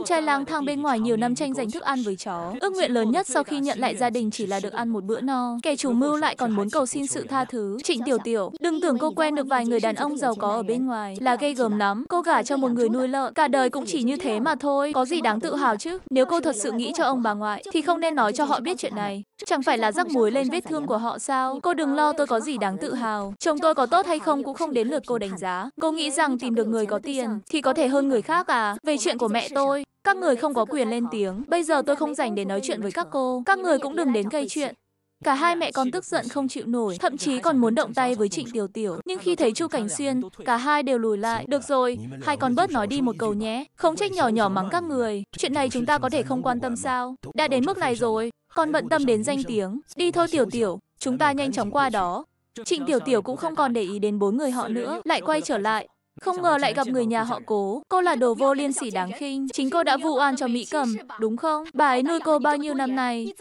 Em trai lang thang bên ngoài nhiều năm tranh giành thức ăn với chó. Ước nguyện lớn nhất sau khi nhận lại gia đình chỉ là được ăn một bữa no. Kẻ chủ mưu lại còn muốn cầu xin sự tha thứ. Trịnh Tiểu Tiểu, đừng tưởng cô quen được vài người đàn ông giàu có ở bên ngoài là gây gớm lắm. Cô gả cho một người nuôi lợn, cả đời cũng chỉ như thế mà thôi. Có gì đáng tự hào chứ? Nếu cô thật sự nghĩ cho ông bà ngoại thì không nên nói cho họ biết chuyện này. Chẳng phải là rắc muối lên vết thương của họ sao? Cô đừng lo tôi có gì đáng tự hào. Chồng tôi có tốt hay không cũng không đến lượt cô đánh giá. Cô nghĩ rằng tìm được người có tiền thì có thể hơn người khác à? Về chuyện của mẹ tôi, các người không có quyền lên tiếng. Bây giờ tôi không dành để nói chuyện với các cô. Các người cũng đừng đến gây chuyện. Cả hai mẹ con tức giận không chịu nổi, thậm chí còn muốn động tay với Trịnh Tiểu Tiểu. Nhưng khi thấy Chu Cảnh Xuyên, cả hai đều lùi lại. Được rồi, hai con bớt nói đi một câu nhé. Không trách nhỏ nhỏ mắng các người. Chuyện này chúng ta có thể không quan tâm sao? Đã đến mức này rồi, còn bận tâm đến danh tiếng. Đi thôi Tiểu Tiểu, chúng ta nhanh chóng qua đó. Trịnh Tiểu Tiểu cũng không còn để ý đến bốn người họ nữa, lại quay trở lại, không ngờ lại gặp người nhà họ cố. Cô là đồ vô liên sỉ đáng khinh. Chính cô đã vụ oan cho Mỹ Cầm, đúng không? Bà ấy nuôi cô bao nhiêu năm nay.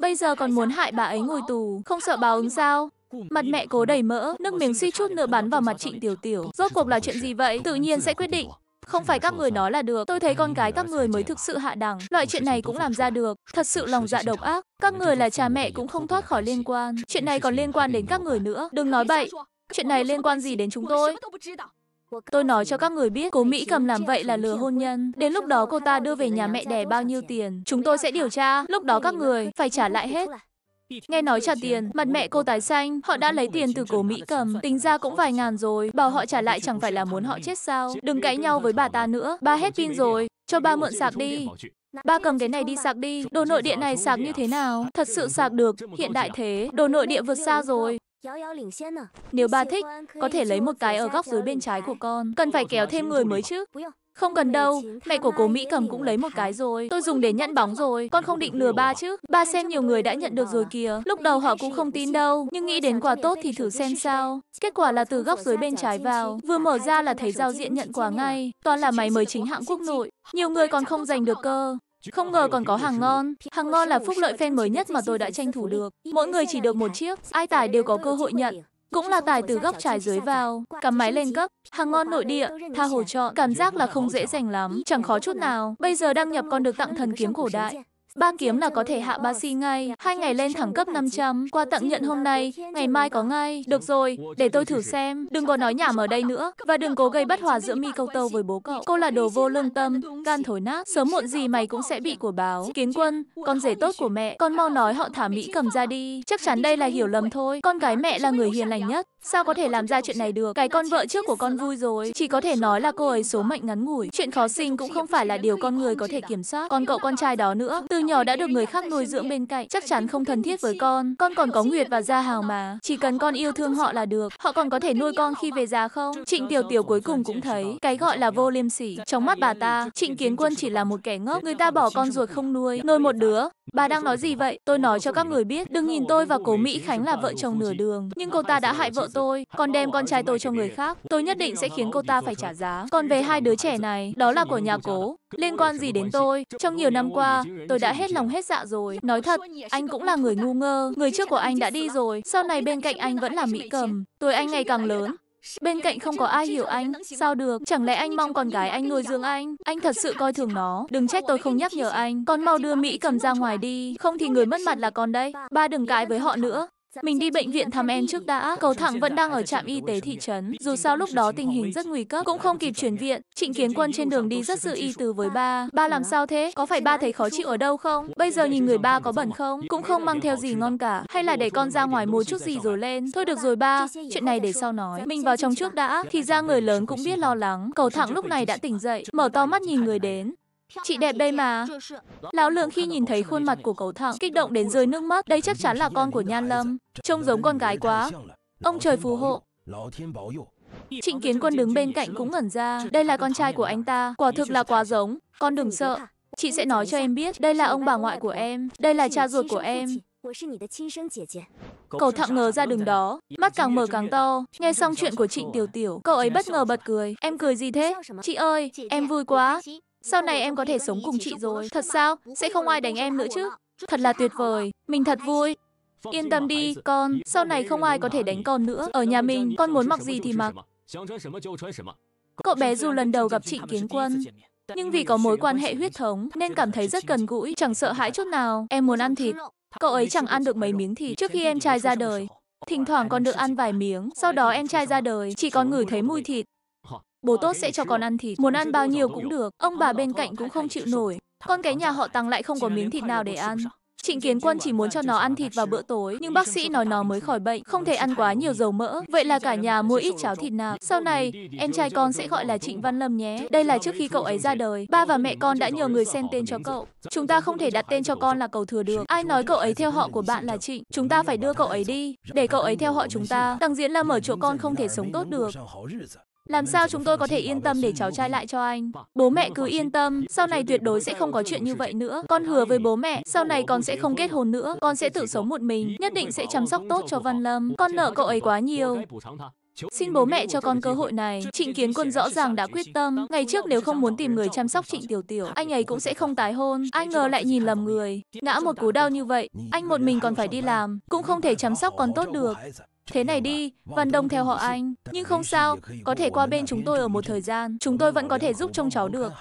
Bây giờ còn muốn hại bà ấy ngồi tù. Không sợ báo ứng sao? Mặt mẹ cố đầy mỡ, nước miếng suy chút nữa bắn vào mặt trịnh tiểu tiểu. Rốt cuộc là chuyện gì vậy? Tự nhiên sẽ quyết định. Không phải các người nói là được, tôi thấy con gái các người mới thực sự hạ đẳng, loại chuyện này cũng làm ra được, thật sự lòng dạ độc ác, các người là cha mẹ cũng không thoát khỏi liên quan, chuyện này còn liên quan đến các người nữa, đừng nói bậy. Chuyện này liên quan gì đến chúng tôi? Tôi nói cho các người biết, cố Mỹ cầm làm vậy là lừa hôn nhân. Đến lúc đó cô ta đưa về nhà mẹ đẻ bao nhiêu tiền, chúng tôi sẽ điều tra. Lúc đó các người phải trả lại hết. Nghe nói trả tiền, mặt mẹ cô tái xanh, họ đã lấy tiền từ cổ Mỹ cầm, tính ra cũng vài ngàn rồi, bảo họ trả lại chẳng phải là muốn họ chết sao. Đừng cãi nhau với bà ta nữa, ba hết pin rồi, cho ba mượn sạc đi. Ba cầm cái này đi sạc đi, đồ nội địa này sạc như thế nào? Thật sự sạc được, hiện đại thế, đồ nội địa vượt xa rồi. Nếu bà thích, có thể lấy một cái ở góc dưới bên trái của con. Cần phải kéo thêm người mới chứ. Không cần đâu, mẹ của cố Mỹ cầm cũng lấy một cái rồi. Tôi dùng để nhận bóng rồi, con không định lừa ba chứ. Ba xem nhiều người đã nhận được rồi kìa. Lúc đầu họ cũng không tin đâu, nhưng nghĩ đến quà tốt thì thử xem sao. Kết quả là từ góc dưới bên trái vào, vừa mở ra là thấy giao diện nhận quà ngay. Toàn là máy mới chính hãng quốc nội. Nhiều người còn không giành được cơ. Không ngờ còn có hàng ngon. Hàng ngon là phúc lợi fan mới nhất mà tôi đã tranh thủ được. Mỗi người chỉ được một chiếc, ai tải đều có cơ hội nhận. Cũng là tải từ góc trái dưới vào, cắm máy lên cấp, hàng ngon nội địa, tha hồ chọn, cảm giác là không dễ dành lắm, chẳng khó chút nào. Bây giờ đăng nhập còn được tặng thần kiếm cổ đại. Ba kiếm là có thể hạ ba si ngay. Hai ngày lên thẳng cấp 500. Qua tặng nhận hôm nay, ngày mai có ngay. Được rồi, để tôi thử xem. Đừng có nói nhảm ở đây nữa. Và đừng cố gây bất hòa giữa mi câu tâu với bố cậu. Cô là đồ vô lương tâm, gan thối nát. Sớm muộn gì mày cũng sẽ bị của báo. Kiến quân, con rể tốt của mẹ. Con mau nói họ thả Mỹ cầm ra đi. Chắc chắn đây là hiểu lầm thôi. Con gái mẹ là người hiền lành nhất. Sao có thể làm ra chuyện này được? Cái con vợ trước của con vui rồi. Chỉ có thể nói là cô ấy số mệnh ngắn ngủi. Chuyện khó sinh cũng không phải là điều con người có thể kiểm soát. Còn cậu con trai đó nữa, từ nhỏ đã được người khác nuôi dưỡng bên cạnh, chắc chắn không thân thiết với con. Con còn có Nguyệt và Gia Hào mà. Chỉ cần con yêu thương họ là được. Họ còn có thể nuôi con khi về già không? Trịnh Tiểu Tiểu cuối cùng cũng thấy, cái gọi là vô liêm sỉ. Trong mắt bà ta, Trịnh Kiến Quân chỉ là một kẻ ngốc. Người ta bỏ con ruột không nuôi, nuôi một đứa. Bà đang nói gì vậy? Tôi nói cho các người biết, đừng nhìn tôi và cố Mỹ Khánh là vợ chồng nửa đường, nhưng cô ta đã hại vợ tôi tôi, còn đem con trai tôi cho người khác, tôi nhất định sẽ khiến cô ta phải trả giá. Còn về hai đứa trẻ này, đó là của nhà cố, liên quan gì đến tôi. Trong nhiều năm qua, tôi đã hết lòng hết dạ rồi. Nói thật, anh cũng là người ngu ngơ, người trước của anh đã đi rồi, sau này bên cạnh anh vẫn là Mỹ Cầm. Tôi anh ngày càng lớn, Bên cạnh không có ai hiểu anh, sao được, chẳng lẽ anh mong con gái anh nuôi dưỡng anh? Anh thật sự coi thường nó, đừng trách tôi không nhắc nhở anh, con mau đưa Mỹ cầm ra ngoài đi, không thì người mất mặt là con đấy. Ba đừng cãi với họ nữa, mình đi bệnh viện thăm em trước đã, cầu thẳng vẫn đang ở trạm y tế thị trấn. Dù sao lúc đó tình hình rất nguy cấp, cũng không kịp chuyển viện. Trịnh Kiến Quân trên đường đi rất dự y từ với ba. Ba làm sao thế? Có phải ba thấy khó chịu ở đâu không? Bây giờ nhìn người ba có bẩn không? Cũng không mang theo gì ngon cả. Hay là để con ra ngoài mua chút gì rồi lên? Thôi được rồi ba, chuyện này để sau nói. Mình vào trong trước đã, thì ra người lớn cũng biết lo lắng. Cầu thẳng lúc này đã tỉnh dậy, mở to mắt nhìn người đến. Chị đẹp đây mà. Lão Lượng khi nhìn thấy khuôn mặt của cậu thẳng, kích động đến rơi nước mắt. Đây chắc chắn là con của Nhan Lâm. Trông giống con gái quá. Ông trời phù hộ. Trịnh Kiến Quân đứng bên cạnh cũng ngẩn ra. Đây là con trai của anh ta. Quả thực là quá giống. Con đừng sợ. Chị sẽ nói cho em biết. Đây là ông bà ngoại của em. Đây là cha ruột của em. Cậu thẳng ngờ ra đường đó, mắt càng mở càng to. Nghe xong chuyện của Trịnh Tiểu Tiểu, cậu ấy bất ngờ bật cười. Em cười gì thế? Chị ơi, em vui quá. Sau này em có thể sống cùng chị rồi. Thật sao? Sẽ không ai đánh em nữa chứ? Thật là tuyệt vời. Mình thật vui. Vâng, Yên tâm đi, con. Sau này không ai có thể đánh con nữa. Ở nhà mình, con muốn mặc gì thì mặc. Cậu bé dù lần đầu gặp Trịnh Kiến Quân, nhưng vì có mối quan hệ huyết thống nên cảm thấy rất gần gũi, chẳng sợ hãi chút nào. Em muốn ăn thịt. Cậu ấy chẳng ăn được mấy miếng thịt trước khi em trai ra đời. Thỉnh thoảng còn được ăn vài miếng, sau đó em trai ra đời, chỉ còn ngửi thấy mùi thịt. Bố tốt sẽ cho con ăn thịt, muốn ăn bao nhiêu cũng được. Ông bà bên cạnh cũng không chịu nổi. Con cái nhà họ Tăng lại không có miếng thịt nào để ăn. Trịnh Kiến Quân chỉ muốn cho nó ăn thịt vào bữa tối, nhưng bác sĩ nói nó mới khỏi bệnh, không thể ăn quá nhiều dầu mỡ. Vậy là cả nhà mua ít cháo thịt nạc. Sau này, em trai con sẽ gọi là Trịnh Văn Lâm nhé. Đây là trước khi cậu ấy ra đời, ba và mẹ con đã nhờ người xem tên cho cậu. Chúng ta không thể đặt tên cho con là cầu thừa được. Ai nói cậu ấy theo họ của bạn là Trịnh, chúng ta phải đưa cậu ấy đi, để cậu ấy theo họ chúng ta. Tăng diễn là mở chỗ con không thể sống tốt được. Làm sao chúng tôi có thể yên tâm để cháu trai lại cho anh? Bố mẹ cứ yên tâm, sau này tuyệt đối sẽ không có chuyện như vậy nữa. Con hứa với bố mẹ, sau này con sẽ không kết hôn nữa, con sẽ tự sống một mình, nhất định sẽ chăm sóc tốt cho Văn Lâm. Con nợ cậu ấy quá nhiều. Xin bố mẹ cho con cơ hội này. Trịnh Kiến Quân rõ ràng đã quyết tâm. Ngày trước nếu không muốn tìm người chăm sóc Trịnh Tiểu Tiểu, anh ấy cũng sẽ không tái hôn. Ai ngờ lại nhìn lầm người. Ngã một cú đau như vậy, anh một mình còn phải đi làm, cũng không thể chăm sóc con tốt được. Thế này đi, Văn Đông theo họ anh. Nhưng không sao, có thể qua bên chúng tôi ở một thời gian. Chúng tôi vẫn có thể giúp trông cháu được.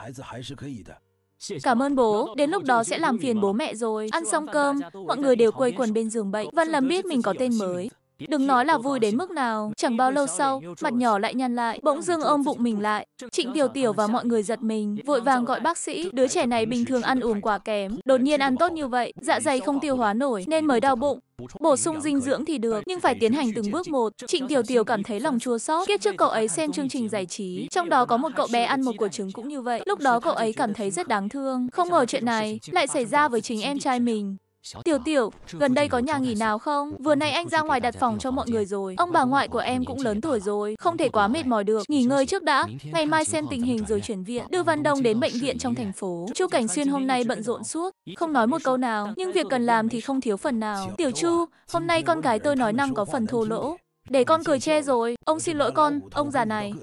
Cảm ơn bố, đến lúc đó sẽ làm phiền bố mẹ rồi. Ăn xong cơm, mọi người đều quây quần bên giường bệnh. Văn Lâm biết mình có tên mới. Đừng nói là vui đến mức nào, chẳng bao lâu sau, mặt nhỏ lại nhăn lại, bỗng dưng ôm bụng mình lại. Trịnh Tiểu Tiểu và mọi người giật mình, vội vàng gọi bác sĩ, đứa trẻ này bình thường ăn uống quá kém, đột nhiên ăn tốt như vậy, dạ dày không tiêu hóa nổi nên mới đau bụng. Bổ sung dinh dưỡng thì được, nhưng phải tiến hành từng bước một. Trịnh Tiểu Tiểu cảm thấy lòng chua xót. Kiếp trước cậu ấy xem chương trình giải trí, trong đó có một cậu bé ăn một quả trứng cũng như vậy. Lúc đó cậu ấy cảm thấy rất đáng thương. Không ngờ chuyện này lại xảy ra với chính em trai mình. Tiểu tiểu, gần đây có nhà nghỉ nào không? Vừa nay anh ra ngoài đặt phòng cho mọi người rồi. Ông bà ngoại của em cũng lớn tuổi rồi, không thể quá mệt mỏi được. Nghỉ ngơi trước đã, ngày mai xem tình hình rồi chuyển viện. Ờ, Đưa Văn Đông đến bệnh viện trong thành phố. Chu Cảnh Xuyên hôm nay bận rộn suốt, không nói một câu nào, nhưng việc cần làm thì không thiếu phần nào. Tiểu Chu, hôm nay con gái tôi nói năng có phần thô lỗ. Để con cười che rồi, ông xin lỗi con, ông già này.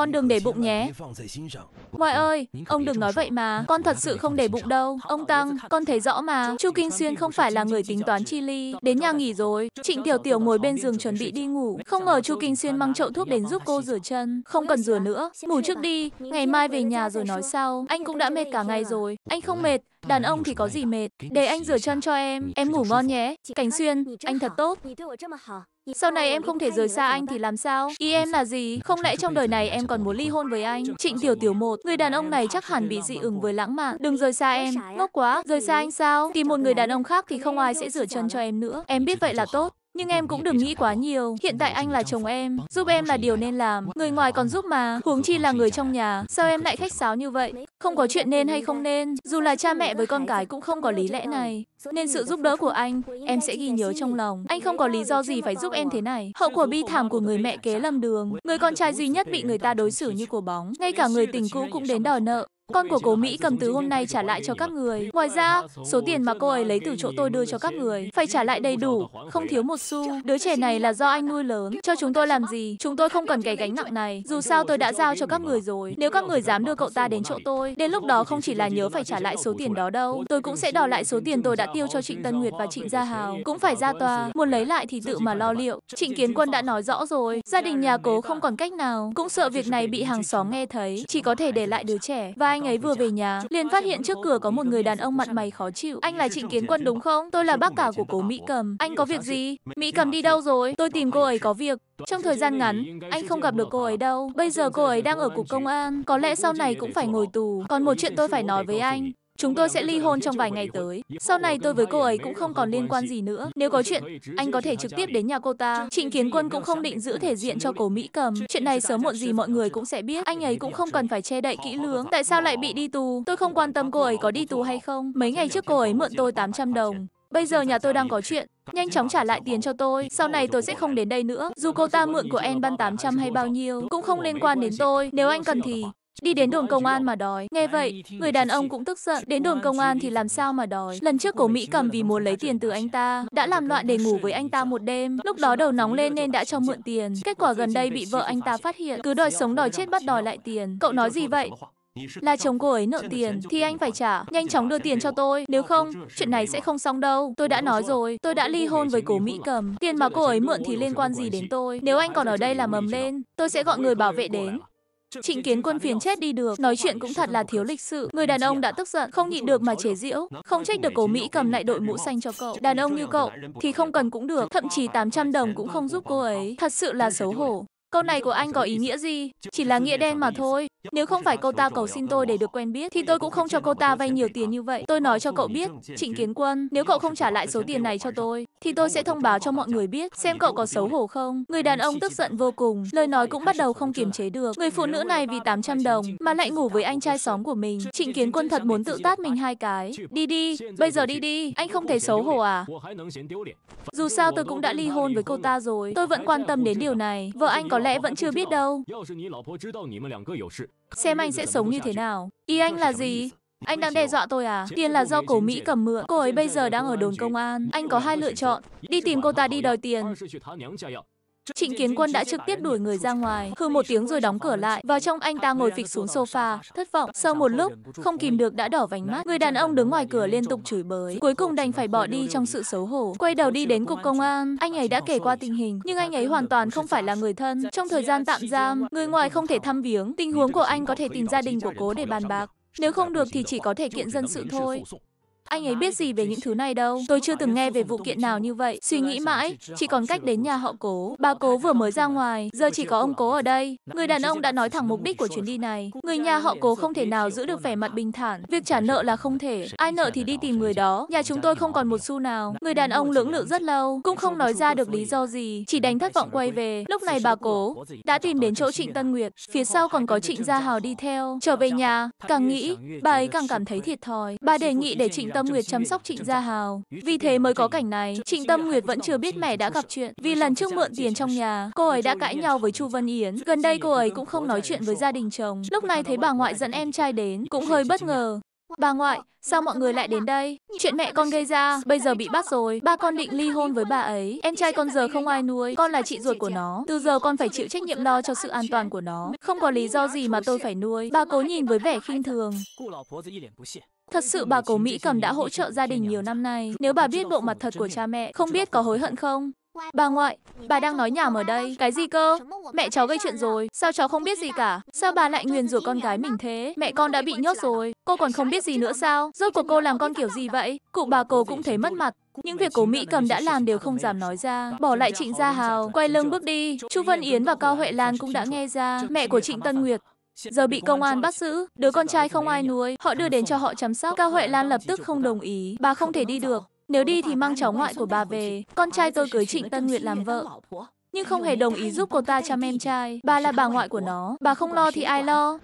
Con đừng để bụng nhé. Ngoại ơi, ông đừng nói vậy mà. Con thật sự không để bụng đâu. Ông Tăng, con thấy rõ mà. Chu Kinh Xuyên không phải là người tính toán chi ly. Đến nhà nghỉ rồi. Trịnh Tiểu Tiểu ngồi bên giường chuẩn bị đi ngủ. Không ngờ Chu Kinh Xuyên mang chậu thuốc đến giúp cô rửa chân. Không cần rửa nữa. Ngủ trước đi. Ngày mai về nhà rồi nói sau. Anh cũng đã mệt cả ngày rồi. Anh không mệt. Đàn ông thì có gì mệt. Để anh rửa chân cho em. Em ngủ ngon nhé. Cảnh Xuyên, anh thật tốt. Sau này em không thể rời xa anh thì làm sao? Ý em là gì? Không lẽ trong đời này em còn muốn ly hôn với anh? Trịnh Tiểu Tiểu một, người đàn ông này chắc hẳn bị dị ứng với lãng mạn. Đừng rời xa em. Ngốc quá, rời xa anh sao? Tìm một người đàn ông khác thì không ai sẽ rửa chân cho em nữa. Em biết vậy là tốt. Nhưng em cũng đừng nghĩ quá nhiều. Hiện tại anh là chồng em, giúp em là điều nên làm. Người ngoài còn giúp mà, huống chi là người trong nhà. Sao em lại khách sáo như vậy? Không có chuyện nên hay không nên, dù là cha mẹ với con cái cũng không có lý lẽ này. Nên sự giúp đỡ của anh, em sẽ ghi nhớ trong lòng. Anh không có lý do gì phải giúp em thế này. Hậu quả bi thảm của người mẹ kế lầm đường, người con trai duy nhất bị người ta đối xử như của bóng. Ngay cả người tình cũ cũng đến đòi nợ. Con của cố Mỹ cầm từ hôm nay trả lại cho các người. Ngoài ra, số tiền mà cô ấy lấy từ chỗ tôi đưa cho các người, phải trả lại đầy đủ, không thiếu một xu. Đứa trẻ này là do anh nuôi lớn. Cho chúng tôi làm gì? Chúng tôi không cần cái gánh nặng này. Dù sao tôi đã giao cho các người rồi. Nếu các người dám đưa cậu ta đến chỗ tôi, đến lúc đó không chỉ là nhớ phải trả lại số tiền đó đâu. Tôi cũng sẽ đòi lại số tiền tôi đã tiêu cho Trịnh Tân Nguyệt và Trịnh Gia Hào. Cũng phải ra tòa, muốn lấy lại thì tự mà lo liệu. Trịnh Kiến Quân đã nói rõ rồi, gia đình nhà cố không còn cách nào. Cũng sợ việc này bị hàng xóm nghe thấy, chỉ có thể để lại đứa trẻ. Và anh anh ấy vừa về nhà, liền phát hiện trước cửa có một người đàn ông mặt mày khó chịu. Anh là Trịnh Kiến Quân đúng không? Tôi là bác cả của cố Mỹ Cầm. Anh có việc gì? Mỹ Cầm đi đâu rồi? Tôi tìm cô ấy có việc. Trong thời gian ngắn, anh không gặp được cô ấy đâu. Bây giờ cô ấy đang ở cục công an, có lẽ sau này cũng phải ngồi tù. Còn một chuyện tôi phải nói với anh, Chúng tôi sẽ ly hôn trong vài ngày tới. Sau này tôi với cô ấy cũng không còn liên quan gì nữa. Nếu có chuyện, anh có thể trực tiếp đến nhà cô ta. Trịnh Kiến Quân cũng không định giữ thể diện cho cổ Mỹ Cầm. Chuyện này sớm muộn gì mọi người cũng sẽ biết. Anh ấy cũng không cần phải che đậy kỹ lưỡng. Tại sao lại bị đi tù? Tôi không quan tâm cô ấy có đi tù hay không. Mấy ngày trước cô ấy mượn tôi 800 đồng. Bây giờ nhà tôi đang có chuyện, nhanh chóng trả lại tiền cho tôi, sau này tôi sẽ không đến đây nữa. Dù cô ta mượn của em ban 800 hay bao nhiêu, cũng không liên quan đến tôi, nếu anh cần thì Đi đến đồn công an mà đòi. Nghe vậy, người đàn ông cũng tức giận. Đến đồn công an thì làm sao mà đòi. Lần trước cổ Mỹ cầm vì muốn lấy tiền từ anh ta, đã làm loạn để ngủ với anh ta một đêm. Lúc đó đầu nóng lên nên đã cho mượn tiền. Kết quả gần đây bị vợ anh ta phát hiện. Cứ đòi sống đòi chết bắt đòi lại tiền. Cậu nói gì vậy? Là chồng cô ấy nợ tiền thì anh phải trả, nhanh chóng đưa tiền cho tôi, nếu ờ, không, chuyện này sẽ không xong đâu. Tôi đã nói rồi, tôi đã ly hôn với cổ Mỹ Cầm, tiền mà cô ấy mượn thì liên quan gì đến tôi. Nếu anh còn ở đây làm mầm lên, tôi sẽ gọi người bảo vệ đến. Trịnh Kiến Quân phiền chết đi được, nói chuyện cũng thật là thiếu lịch sự. Người đàn ông đã tức giận, không nhịn được mà chế giễu. Không trách được cổ Mỹ cầm lại đội mũ xanh cho cậu. Đàn ông như cậu thì không cần cũng được, thậm chí 800 đồng cũng không giúp cô ấy. Thật sự là xấu hổ. Câu này của anh có ý nghĩa gì? Chỉ là nghĩa đen mà thôi. Nếu không phải cô ta cầu xin tôi để được quen biết, thì tôi cũng không cho cô ta vay nhiều tiền như vậy. Tôi nói cho cậu biết, Trịnh Kiến Quân, nếu cậu không trả lại số tiền này cho tôi, thì tôi sẽ thông báo cho mọi người biết, xem cậu có xấu hổ không. Người đàn ông tức giận vô cùng, lời nói cũng bắt đầu không kiềm chế được. Người phụ nữ này vì 800 đồng mà lại ngủ với anh trai xóm của mình. Trịnh Kiến Quân thật muốn tự tát mình hai cái. Đi đi, bây giờ đi đi, anh không thấy xấu hổ à? Dù sao tôi cũng đã ly hôn với cô ta rồi, tôi vẫn quan tâm đến điều này. Vợ anh có lẽ vẫn chưa biết đâu. Xem anh sẽ sống như thế nào. Ý anh là gì? Anh đang đe dọa tôi à? Tiền là do cổ Mỹ cầm mượn. Cô ấy bây giờ đang ở đồn công an. Anh có hai lựa chọn. Đi tìm cô ta đi đòi tiền. Trịnh Kiến Quân đã trực tiếp đuổi người ra ngoài, hư một tiếng rồi đóng cửa lại. Vào trong anh ta ngồi phịch xuống sofa, thất vọng. Sau một lúc, không kìm được đã đỏ vành mắt. Người đàn ông đứng ngoài cửa liên tục chửi bới, cuối cùng đành phải bỏ đi trong sự xấu hổ. Quay đầu đi đến cục công an, anh ấy đã kể qua tình hình, nhưng dạ, anh ấy hoàn toàn không phải là người thân. Dạ, trong thời gian tạm giam, người ngoài không thể thăm viếng. Tình huống của anh có thể tìm gia đình của cố để bàn bạc. Nếu dạ, không được thì chỉ có thể kiện dân sự thôi. Anh ấy biết gì về những thứ này đâu. Tôi chưa từng nghe về vụ kiện nào như vậy. Suy nghĩ mãi, chỉ còn cách đến nhà họ cố. Bà cố vừa mới ra ngoài, giờ chỉ có ông cố ở đây. Người đàn ông đã nói thẳng mục đích của chuyến đi này. Người nhà họ cố không thể nào giữ được vẻ mặt bình thản. Việc trả nợ là không thể. Ai nợ thì đi tìm người đó. Nhà chúng tôi không còn một xu nào. Người đàn ông lưỡng lự rất lâu, cũng không nói ra được lý do gì, chỉ đánh thất vọng quay về. Lúc này bà cố đã tìm đến chỗ Trịnh Tân Nguyệt. Phía sau còn có Trịnh Gia Hào đi theo. Trở về nhà, càng nghĩ, bà ấy càng cảm thấy thiệt thòi. Bà đề nghị để Trịnh Tân Tâm Nguyệt chăm sóc Trịnh Gia Hào. Vì thế mới có cảnh này, Trịnh Tâm Nguyệt vẫn chưa biết mẹ đã gặp chuyện. Vì lần trước mượn tiền trong nhà, cô ấy đã cãi nhau với Chu Vân Yến. Gần đây cô ấy cũng không nói chuyện với gia đình chồng. Lúc này thấy bà ngoại dẫn em trai đến, cũng hơi bất ngờ. Bà ngoại, sao mọi người lại đến đây? Chuyện mẹ con gây ra, bây giờ bị bắt rồi. Ba con định ly hôn với bà ấy. Em trai con giờ không ai nuôi, con là chị ruột của nó. Từ giờ con phải chịu trách nhiệm lo cho sự an toàn của nó. Không có lý do gì mà tôi phải nuôi. Bà cố nhìn với vẻ khinh thường. Thật sự bà cố Mỹ cầm đã hỗ trợ gia đình nhiều năm nay. Nếu bà biết bộ mặt thật của cha mẹ, không biết có hối hận không? Bà ngoại, bà đang nói nhảm ở đây. Cái gì cơ? Mẹ cháu gây chuyện rồi. Sao cháu không biết gì cả? Sao bà lại nguyền rủa con gái mình thế? Mẹ con đã bị nhốt rồi. Cô còn không biết gì nữa sao? Rốt cuộc cô làm con kiểu gì vậy? Cụ bà cô cũng thấy mất mặt. Những việc cố Mỹ cầm đã làm đều không dám nói ra. Bỏ lại Trịnh Gia Hào, quay lưng bước đi. Chu Vân Yến và Cao Huệ Lan cũng đã nghe ra. Mẹ của Trịnh Tân Nguyệt, Giờ bị công an bắt giữ, đứa con trai không ai nuôi, họ đưa đến cho họ chăm sóc. Cao Huệ Lan lập tức không đồng ý, bà không thể đi được. Nếu đi thì mang cháu ngoại của bà về, con trai tôi cưới Trịnh Tân Nguyệt làm vợ nhưng không hề đồng ý giúp cô ta chăm em trai. Bà là bà ngoại của nó, bà không lo thì ai lo.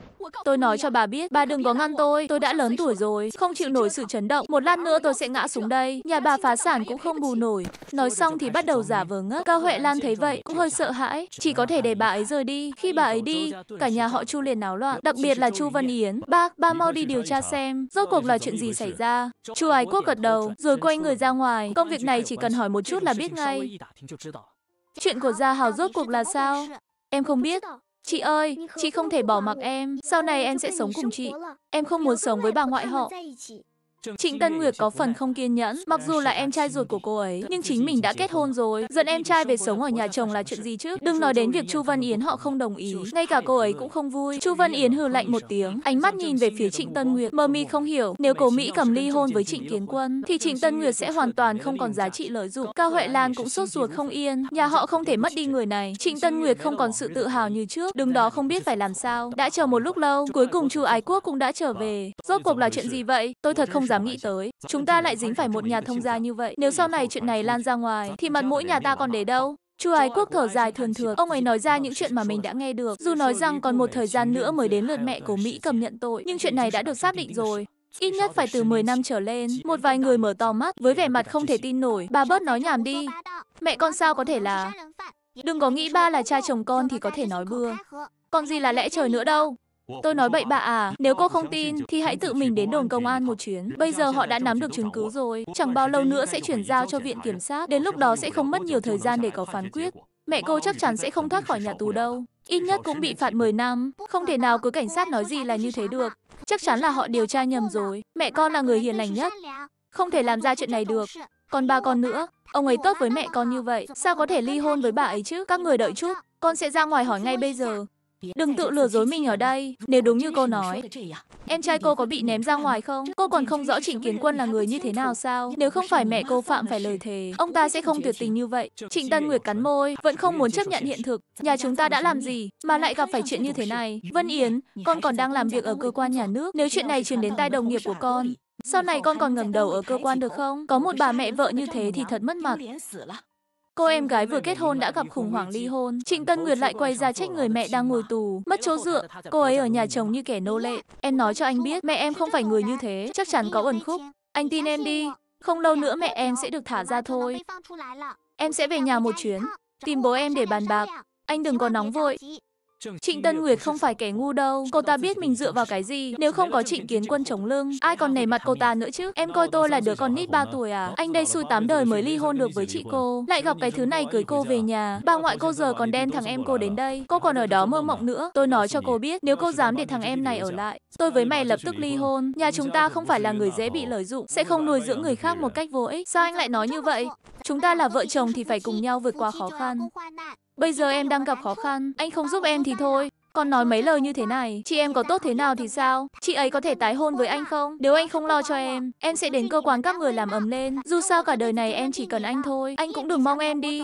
Tôi nói cho bà biết, bà đừng có ngăn tôi, tôi đã lớn tuổi rồi, không chịu nổi sự chấn động. Một lát nữa tôi sẽ ngã xuống đây, nhà bà phá sản cũng không bù nổi. Nói xong thì bắt đầu giả vờ ngất. Cao Huệ Lan thấy vậy, cũng hơi sợ hãi, chỉ có thể để bà ấy rời đi. Khi bà ấy đi, cả nhà họ Chu liền náo loạn, đặc biệt là Chu Văn Yến. Bác, ba mau đi điều tra xem, rốt cuộc là chuyện gì xảy ra. Chu Ái Quốc gật đầu, rồi quay người ra ngoài. Công việc này chỉ cần hỏi một chút là biết ngay. Chuyện của Gia Hào rốt cuộc là sao? Em không biết. Chị ơi, chị không thể bỏ mặc em. Sau này em sẽ sống cùng chị. Em không muốn sống với bà ngoại họ. Trịnh Tân Nguyệt có phần không kiên nhẫn, mặc dù là em trai ruột của cô ấy, nhưng chính mình đã kết hôn rồi, dẫn em trai về sống ở nhà chồng là chuyện gì chứ? Đừng nói đến việc Chu Văn Yến họ không đồng ý, ngay cả cô ấy cũng không vui. Chu Văn Yến hừ lạnh một tiếng, ánh mắt nhìn về phía Trịnh Tân Nguyệt, mơ mi không hiểu, nếu cố Mỹ cầm ly hôn với Trịnh Kiến Quân, thì Trịnh Tân Nguyệt sẽ hoàn toàn không còn giá trị lợi dụng. Cao Huệ Lan cũng sốt ruột không yên, nhà họ không thể mất đi người này. Trịnh Tân Nguyệt không còn sự tự hào như trước, đứng đó không biết phải làm sao. Đã chờ một lúc lâu, cuối cùng Chu Ái Quốc cũng đã trở về. Rốt cuộc là chuyện gì vậy? Tôi thật không không dám nghĩ tới. Chúng ta lại dính phải một nhà thông gia như vậy. Nếu sau này chuyện này lan ra ngoài, thì mặt mũi nhà ta còn để đâu? Chu Ái Quốc thở dài thường thường, ông ấy nói ra những chuyện mà mình đã nghe được, dù nói rằng còn một thời gian nữa mới đến lượt mẹ của Mỹ cầm nhận tội, nhưng chuyện này đã được xác định rồi. Ít nhất phải từ 10 năm trở lên, một vài người mở to mắt với vẻ mặt không thể tin nổi, bà bớt nói nhảm đi. Mẹ con sao có thể là... Đừng có nghĩ ba là cha chồng con thì có thể nói bừa. Còn gì là lẽ trời nữa đâu. Tôi nói bậy bạ à, nếu cô không tin thì hãy tự mình đến đồn công an một chuyến. Bây giờ họ đã nắm được chứng cứ rồi, chẳng bao lâu nữa sẽ chuyển giao cho viện kiểm sát, đến lúc đó sẽ không mất nhiều thời gian để có phán quyết. Mẹ cô chắc chắn sẽ không thoát khỏi nhà tù đâu. Ít nhất cũng bị phạt 10 năm, không thể nào cứ cảnh sát nói gì là như thế được. Chắc chắn là họ điều tra nhầm rồi, mẹ con là người hiền lành nhất. Không thể làm ra chuyện này được. Còn ba con nữa, ông ấy tốt với mẹ con như vậy, sao có thể ly hôn với bà ấy chứ? Các người đợi chút, con sẽ ra ngoài hỏi ngay bây giờ. Đừng tự lừa dối mình ở đây, nếu đúng như cô nói. Em trai cô có bị ném ra ngoài không? Cô còn không rõ Trịnh Kiến Quân là người như thế nào sao? Nếu không phải mẹ cô phạm phải lời thề, ông ta sẽ không tuyệt tình như vậy. Trịnh Tân Nguyệt cắn môi, vẫn không muốn chấp nhận hiện thực. Nhà chúng ta đã làm gì, mà lại gặp phải chuyện như thế này? Vân Yến, con còn đang làm việc ở cơ quan nhà nước. Nếu chuyện này truyền đến tai đồng nghiệp của con, sau này con còn ngẩng đầu ở cơ quan được không? Có một bà mẹ vợ như thế thì thật mất mặt. Cô em gái vừa kết hôn đã gặp khủng hoảng ly hôn. Trịnh Tân Nguyệt lại quay ra trách người mẹ đang ngồi tù, mất chỗ dựa. Cô ấy ở nhà chồng như kẻ nô lệ. Em nói cho anh biết, mẹ em không phải người như thế, chắc chắn có ẩn khúc. Anh tin em đi, không lâu nữa mẹ em sẽ được thả ra thôi. Em sẽ về nhà một chuyến, tìm bố em để bàn bạc. Anh đừng có nóng vội. Trịnh Tân Nguyệt không phải kẻ ngu đâu, cô ta biết mình dựa vào cái gì, nếu không có Trịnh Kiến Quân chống lưng, ai còn nể mặt cô ta nữa chứ? Em coi tôi là đứa con nít 3 tuổi à? Anh đây xui tám đời mới ly hôn được với chị cô, lại gặp cái thứ này cưới cô về nhà. Bà ngoại cô giờ còn đen thằng em cô đến đây, cô còn ở đó mơ mộng nữa. Tôi nói cho cô biết, nếu cô dám để thằng em này ở lại, tôi với mày lập tức ly hôn. Nhà chúng ta không phải là người dễ bị lợi dụng, sẽ không nuôi dưỡng người khác một cách vô ích. Sao anh lại nói như vậy? Chúng ta là vợ chồng thì phải cùng nhau vượt qua khó khăn. Bây giờ em đang gặp khó khăn, anh không giúp em thì thôi. Còn nói mấy lời như thế này, chị em có tốt thế nào thì sao? Chị ấy có thể tái hôn với anh không? Nếu anh không lo cho em, em sẽ đến cơ quan các người làm ấm lên. Dù sao cả đời này em chỉ cần anh thôi, anh cũng đừng mong em đi.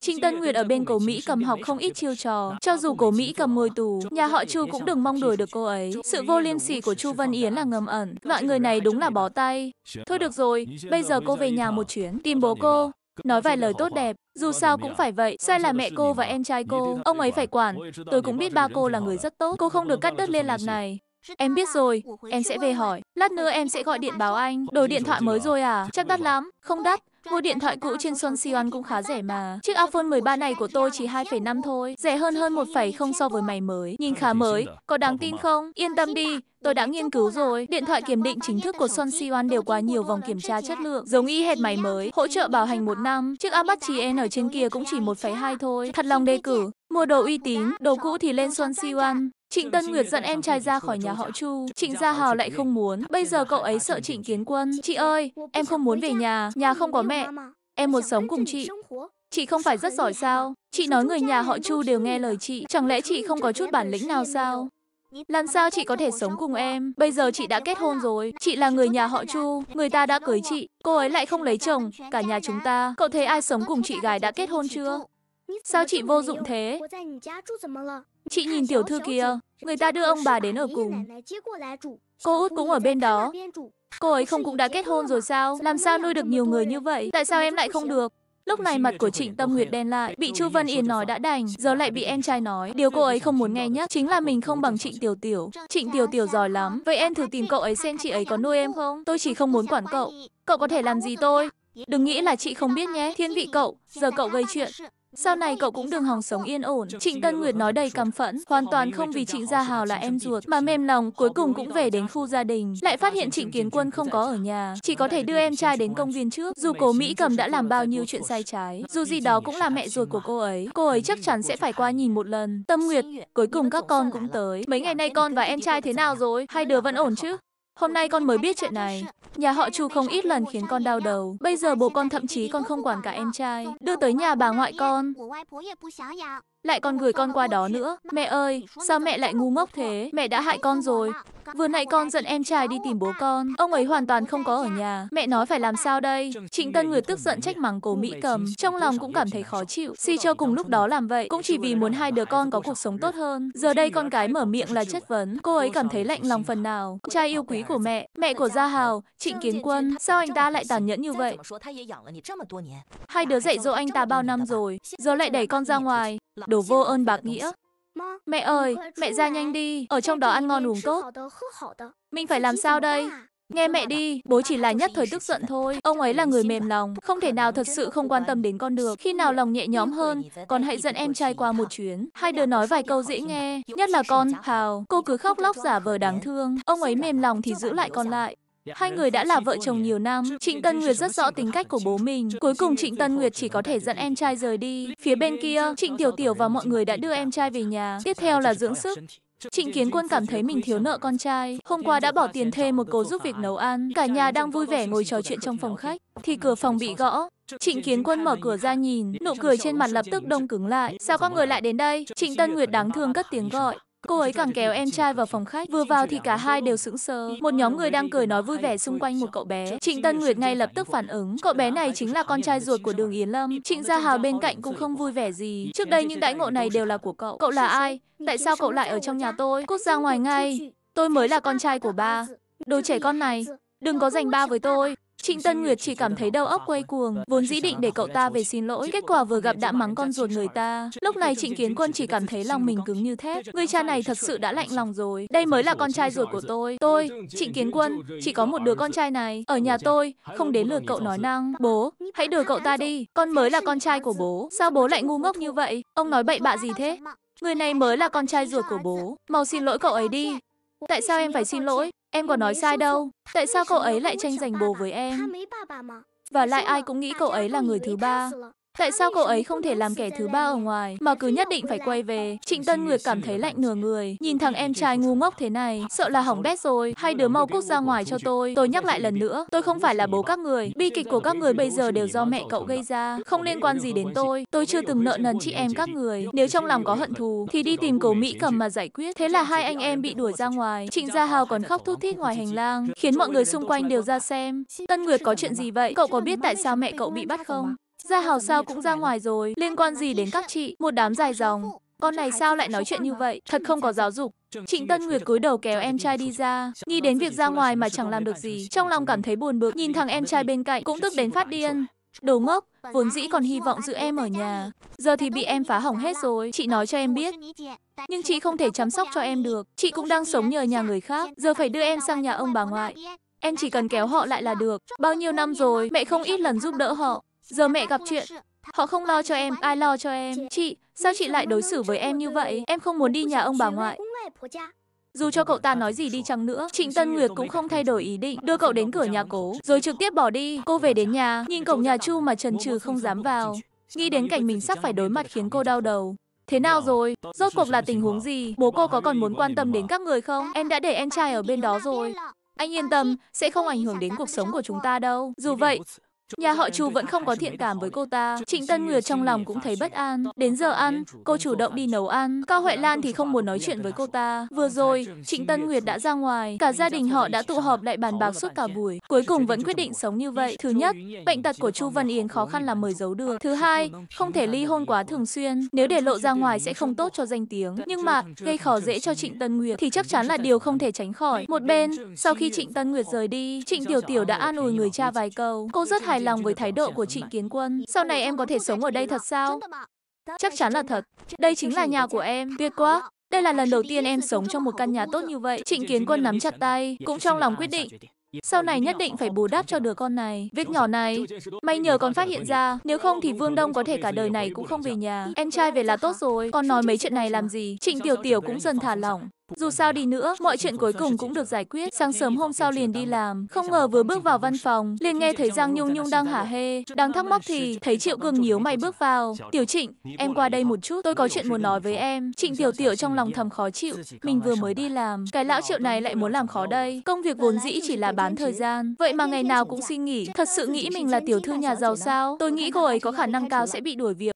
Trịnh Tân Nguyệt ở bên cổ Mỹ cầm học không ít chiêu trò. Cho dù cổ Mỹ cầm ngôi tù, nhà họ Chu cũng đừng mong đuổi được cô ấy. Sự vô liêm sỉ của Chu Văn Yến là ngầm ẩn. Mọi người này đúng là bó tay. Thôi được rồi, bây giờ cô về nhà một chuyến, tìm bố cô. Nói vài lời tốt đẹp, dù sao cũng phải vậy. Sai là mẹ cô và em trai cô, ông ấy phải quản. Tôi cũng biết ba cô là người rất tốt, cô không được cắt đứt liên lạc này. Em biết rồi, em sẽ về hỏi. Lát nữa em sẽ gọi điện báo anh. Đổi điện thoại mới rồi à? Chắc đắt lắm. Không đắt. Mua điện thoại cũ trên Son Seon cũng khá rẻ mà. Chiếc iPhone 13 này của tôi chỉ 2,5 thôi, rẻ hơn hơn 1,0 so với mày mới. Nhìn khá mới, có đáng tin không? Yên tâm đi, Tôi đã nghiên cứu rồi, điện thoại kiểm định chính thức của Son Siwan đều qua nhiều vòng kiểm tra chất lượng, giống y hệt máy mới, hỗ trợ bảo hành một năm. Chiếc Apache N ở trên kia cũng chỉ 1,2 thôi. Thật lòng đề cử, mua đồ uy tín, đồ cũ thì lên Son Siwan. Trịnh Tân Nguyệt dẫn em trai ra khỏi nhà họ Chu. Trịnh Gia Hào lại không muốn. Bây giờ cậu ấy sợ Trịnh Kiến Quân. Chị ơi, em không muốn về nhà. Nhà không có mẹ. Em muốn sống cùng chị. Chị không phải rất giỏi sao? Chị nói người nhà họ Chu đều nghe lời chị. Chẳng lẽ chị không có chút bản lĩnh nào sao? Làm sao chị có thể sống cùng em? Bây giờ chị đã kết hôn rồi. Chị là người nhà họ Chu. Người ta đã cưới chị. Cô ấy lại không lấy chồng. Cả nhà chúng ta. Cậu thấy ai sống cùng chị gái đã kết hôn chưa? Sao chị vô dụng thế? Chị nhìn tiểu thư kia, người ta đưa ông bà đến ở cùng. Cô út cũng ở bên đó. Cô ấy không cũng đã kết hôn rồi sao? Làm sao nuôi được nhiều người như vậy? Tại sao em lại không được? Lúc này mặt của Trịnh Tâm Nguyệt đen lại, bị Chu Vân Yên nói đã đành, giờ lại bị em trai nói. Điều cô ấy không muốn nghe nhất chính là mình không bằng Trịnh Tiểu Tiểu. Trịnh Tiểu Tiểu giỏi lắm, vậy em thử tìm cậu ấy xem chị ấy có nuôi em không? Tôi chỉ không muốn quản cậu. Cậu có thể làm gì tôi? Đừng nghĩ là chị không biết nhé, thiên vị cậu, giờ cậu gây chuyện. Sau này cậu cũng đừng hòng sống yên ổn. Trịnh Tân Nguyệt nói đầy căm phẫn, hoàn toàn không vì Trịnh Gia Hào là em ruột mà mềm lòng, cuối cùng cũng về đến khu gia đình, dạ, lại phát hiện Trịnh Kiến Quân không có ở nhà, chỉ có thể đưa em trai đến công viên trước. Dù Cố Mỹ Cầm đã làm bao nhiêu chuyện sai trái, dù gì đó cũng là mẹ ruột của cô ấy, cô ấy chắc chắn sẽ phải qua nhìn một lần. Tâm Nguyệt, cuối cùng các con cũng tới. Mấy ngày nay con và em trai thế nào rồi? Hai đứa vẫn ổn chứ? Hôm nay con mới biết chuyện này. Nhà họ Chu không ít lần khiến con đau đầu. Bây giờ bố con thậm chí còn không quản cả em trai. Đưa tới nhà bà ngoại con lại còn gửi con qua đó nữa. Mẹ ơi, sao mẹ lại ngu ngốc thế? Mẹ đã hại con rồi. Vừa nãy con giận em trai đi tìm bố con, ông ấy hoàn toàn không có ở nhà. Mẹ nói phải làm sao đây? Trịnh Tân người tức giận trách mắng cổ Mỹ Cầm, trong lòng cũng cảm thấy khó chịu. Si Châu cùng lúc đó làm vậy, cũng chỉ vì muốn hai đứa con có cuộc sống tốt hơn. Giờ đây con cái mở miệng là chất vấn, cô ấy cảm thấy lạnh lòng phần nào. Trai yêu quý của mẹ, mẹ của Gia Hào, Trịnh Kiến Quân, sao anh ta lại tàn nhẫn như vậy? Hai đứa dạy dỗ anh ta bao năm rồi, giờ lại đẩy con ra ngoài. Đúng đồ vô ơn bạc nghĩa. Mẹ ơi, mẹ ra nhanh đi, ở trong đó ăn ngon uống tốt. Mình phải làm sao đây? Nghe mẹ đi, bố chỉ là nhất thời tức giận thôi. Ông ấy là người mềm lòng, không thể nào thật sự không quan tâm đến con được. Khi nào lòng nhẹ nhõm hơn, con hãy dẫn em trai qua một chuyến. Hai đứa nói vài câu dễ nghe, nhất là con, Hào. Cô cứ khóc lóc giả vờ đáng thương. Ông ấy mềm lòng thì giữ lại con lại. Dạ, Hai người đã là vợ chồng nhiều năm, Trịnh Tân Nguyệt rất rõ tính cách của bố mình. Cuối cùng Trịnh Tân Nguyệt chỉ có thể dẫn em trai rời đi. Phía bên kia, Trịnh Tiểu Tiểu và mọi người đã đưa em trai về nhà. Tiếp theo là dưỡng sức. Trịnh Kiến Quân cảm thấy mình thiếu nợ con trai. Hôm qua đã bỏ tiền thuê một cô giúp việc nấu ăn. Cả nhà đang vui vẻ ngồi trò chuyện trong phòng khách. Thì cửa phòng bị gõ. Trịnh Kiến Quân mở cửa ra nhìn, nụ cười trên mặt lập tức đông cứng lại. Sao các người lại đến đây? Trịnh Tân Nguyệt đáng thương cất tiếng gọi. Cô ấy càng kéo em trai vào phòng khách. Vừa vào thì cả hai đều sững sờ. Một nhóm người đang cười nói vui vẻ xung quanh một cậu bé. Trịnh Tân Nguyệt ngay lập tức phản ứng. Cậu bé này chính là con trai ruột của Đường Yến Lâm. Trịnh Gia Hào bên cạnh cũng không vui vẻ gì. Trước đây những đãi ngộ này đều là của cậu. Cậu là ai? Tại sao cậu lại ở trong nhà tôi? Cút ra ngoài ngay. Tôi mới là con trai của ba. Đồ trẻ con này, đừng có giành ba với tôi. Trịnh Tân Nguyệt chỉ cảm thấy đầu óc quay cuồng, vốn dĩ định để cậu ta về xin lỗi, kết quả vừa gặp đã mắng con ruột người ta. Lúc này Trịnh Kiến Quân chỉ cảm thấy lòng mình cứng như thép. Người cha này thật sự đã lạnh lòng rồi. Đây mới là con trai ruột của tôi. Tôi, Trịnh Kiến Quân, chỉ có một đứa con trai này. Ở nhà tôi, không đến lượt cậu nói năng. Bố, hãy đưa cậu ta đi. Con mới là con trai của bố. Sao bố lại ngu ngốc như vậy? Ông nói bậy bạ gì thế? Người này mới là con trai ruột của bố. Mau xin lỗi cậu ấy đi. Tại sao em phải xin lỗi? Em có nói sai đâu. Tại sao cậu ấy lại tranh giành bồ với em? Và lại ai cũng nghĩ cậu ấy là người thứ ba. Tại sao cậu ấy không thể làm kẻ thứ ba ở ngoài, mà cứ nhất định phải quay về? Trịnh Tân Nguyệt cảm thấy lạnh nửa người, nhìn thằng em trai ngu ngốc thế này, sợ là hỏng bét rồi, Hai đứa mau cút ra ngoài cho tôi. Tôi nhắc lại lần nữa, tôi không phải là bố các người, bi kịch của các người bây giờ đều do mẹ cậu gây ra, không liên quan gì đến tôi. Tôi chưa từng nợ nần chị em các người, nếu trong lòng có hận thù thì đi tìm cầu Mỹ cầm mà giải quyết. Thế là hai anh em bị đuổi ra ngoài, Trịnh Gia Hào còn khóc thút thít ngoài hành lang, khiến mọi người xung quanh đều ra xem. Tân Nguyệt có chuyện gì vậy? Cậu có biết tại sao mẹ cậu bị bắt không? Gia Hào sao cũng ra ngoài rồi, liên quan gì đến các chị, một đám dài dòng. Con này sao lại nói chuyện như vậy, thật không có giáo dục. Trịnh Tân Nguyệt cúi đầu kéo em trai đi ra, nghĩ đến việc ra ngoài mà chẳng làm được gì, trong lòng cảm thấy buồn bực, nhìn thằng em trai bên cạnh cũng tức đến phát điên. Đồ ngốc, vốn dĩ còn hy vọng giữ em ở nhà, giờ thì bị em phá hỏng hết rồi, chị nói cho em biết. Nhưng chị không thể chăm sóc cho em được, chị cũng đang sống nhờ nhà người khác, giờ phải đưa em sang nhà ông bà ngoại. Em chỉ cần kéo họ lại là được, bao nhiêu năm rồi mẹ không ít lần giúp đỡ họ, Giờ mẹ gặp chuyện, họ không lo cho em, ai lo cho em? Chị, sao chị lại đối xử với em như vậy? Em không muốn đi nhà ông bà ngoại. Dù cho cậu ta nói gì đi chăng nữa, Trịnh Tân Nguyệt cũng không thay đổi ý định, đưa cậu đến cửa nhà cố, rồi trực tiếp bỏ đi. Cô về đến nhà, nhìn cổng nhà Chu mà trần trừ không dám vào. Nghĩ đến cảnh mình sắp phải đối mặt khiến cô đau đầu. Thế nào rồi? Rốt cuộc là tình huống gì? Bố cô có còn muốn quan tâm đến các người không? Em đã để em trai ở bên đó rồi. Anh yên tâm, sẽ không ảnh hưởng đến cuộc sống của chúng ta đâu. Dù vậy, Nhà họ Chu vẫn không có thiện cảm với cô ta. Trịnh Tân Nguyệt trong lòng cũng thấy bất an. Đến giờ ăn, cô chủ động đi nấu ăn. Cao Huệ Lan thì không muốn nói chuyện với cô ta. Vừa rồi, Trịnh Tân Nguyệt đã ra ngoài. Cả gia đình họ đã tụ họp lại bàn bạc suốt cả buổi. Cuối cùng vẫn quyết định sống như vậy. Thứ nhất, bệnh tật của Chu Văn Yến khó khăn là mời giấu được. Thứ hai, không thể ly hôn quá thường xuyên. Nếu để lộ ra ngoài sẽ không tốt cho danh tiếng. Nhưng mà, gây khó dễ cho Trịnh Tân Nguyệt thì chắc chắn là điều không thể tránh khỏi. Một bên, sau khi Trịnh Tân Nguyệt rời đi, Trịnh Tiểu Tiểu đã an ủi người cha vài câu. Cô rất hài hài lòng với thái độ của Trịnh Kiến Quân. Sau này em có thể sống ở đây thật sao? Chắc chắn là thật. Đây chính là nhà của em. Tuyệt quá. Đây là lần đầu tiên em sống trong một căn nhà tốt như vậy. Trịnh Kiến Quân nắm chặt tay, cũng trong lòng quyết định. Sau này nhất định phải bù đắp cho đứa con này. Việc nhỏ này, may nhờ còn phát hiện ra, nếu không thì Vương Đông có thể cả đời này cũng không về nhà. Em trai về là tốt rồi, còn nói mấy chuyện này làm gì? Trịnh Tiểu Tiểu cũng dần thả lỏng. Dù sao đi nữa, mọi chuyện cuối cùng cũng được giải quyết. Sáng sớm hôm sau liền đi làm. Không ngờ vừa bước vào văn phòng, liền nghe thấy Giang Nhung Nhung đang hả hê. Đang thắc mắc thì thấy Triệu Cường nhíu mày bước vào. Tiểu Trịnh, em qua đây một chút, tôi có chuyện muốn nói với em. Trịnh Tiểu Tiểu trong lòng thầm khó chịu. Mình vừa mới đi làm, cái lão Triệu này lại muốn làm khó đây. Công việc vốn dĩ chỉ là bán thời gian, vậy mà ngày nào cũng xin nghỉ. Thật sự nghĩ mình là tiểu thư nhà giàu sao? Tôi nghĩ cô ấy có khả năng cao sẽ bị đuổi việc.